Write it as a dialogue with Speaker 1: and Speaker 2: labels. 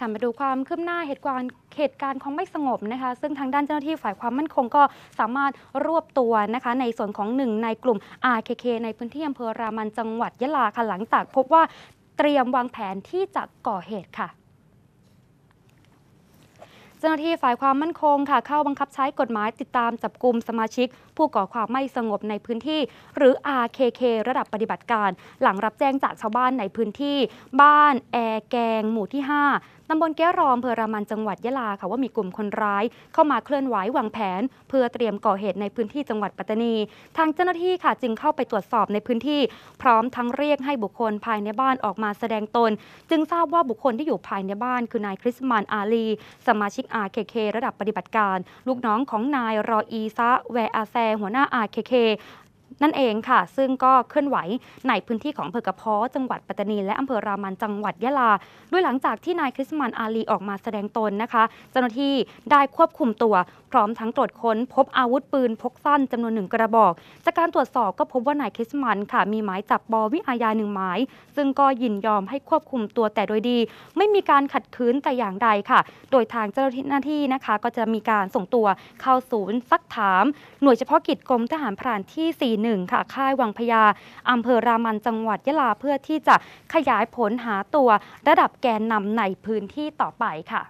Speaker 1: ค่ะมาดูความคืบหน้าเหตุการณ์เหตุการณ์ของไม่สงบนะคะ ซึ่งทางด้านเจ้าหน้าที่ฝ่ายความมั่นคงก็สามารถรวบตัวนะคะ ในส่วนของหนึ่งในกลุ่ม RKK ในพื้นที่อำเภอรามันจังหวัดยะลาค่ะหลังจากพบว่าเตรียมวางแผนที่จะก่อเหตุค่ะเจ้าหน้าที่ฝ่ายความมั่นคงค่ะเข้าบังคับใช้กฎหมายติดตามจับกลุ่มสมาชิก ผู้ก่อความไม่สงบในพื้นที่ หรือ RKK ระดับปฏิบัติการ หลังรับแจ้งจากชาวบ้านในพื้นที่บ้าน แอร์แกง หมู่ที่ 5ตำบลแก้รอมเพอรามันจังหวัดยะลาค่ะว่ามีกลุ่มคนร้าย เข้ามาเคลื่อนไหววางแผน เพื่อเตรียมก่อเหตุในพื้นที่จังหวัดปัตตานีทางเจ้าหน้าที่ค่ะจึงเข้าไปตรวจสอบในพื้นที่พร้อมทั้งเรียกให้บุคคลภายในบ้านออกมาแสดงตน จึงทราบว่าบุคคลที่อยู่ภายในบ้าน คือนายคริสมานอาลี สมาชิก RKK ระดับปฏิบัติการ ลูกน้องของนายรออีซะ แวอาแซ หัวหน้า RKK นั่นเองค่ะ ซึ่งก็เคลื่อนไหวในพื้นที่ของอำเภอกระเพาะจังหวัดปัตตานี และอำเภอรามันจังหวัดยะลา ด้วยหลังจากที่นายคริสมันอาลีออกมาแสดงตนนะคะ เจ้าหน้าที่ได้ควบคุมตัว พร้อมทั้งตรวจค้น พบอาวุธปืน พกสั้นจำนวนหนึ่งกระบอก จากการตรวจสอบก็พบว่านายคริสมันค่ะ มีหมายจับบอวิอาญาหนึ่งหมาย ซึ่งก็ยินยอมให้ควบคุมตัวแต่โดยดี ไม่มีการขัดขืนแต่อย่างใดค่ะ โดยทางเจ้าหน้าที่นะคะ ก็จะมีการส่งตัวเข้าศูนย์ซักถาม หน่วยเฉพาะกิจกรมทหารพรานที่4หนึ่งค่ะ ค่ายวังพญาอำเภอรามันจังหวัดยะลาเพื่อที่จะขยายผลหาตัวระดับแกนนำในพื้นที่ต่อไปค่ะ